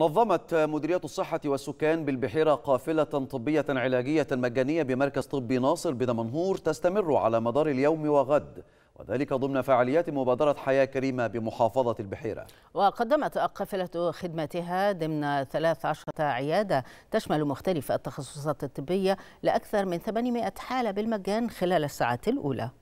نظمت مديرية الصحة والسكان بالبحيرة قافلة طبية علاجية مجانية بمركز طبي ناصر بدمنهور تستمر على مدار اليوم وغد وذلك ضمن فعاليات مبادرة حياة كريمة بمحافظة البحيرة وقدمت قافلة خدماتها ضمن 13 عيادة تشمل مختلف التخصصات الطبية لأكثر من 800 حالة بالمجان خلال الساعات الأولى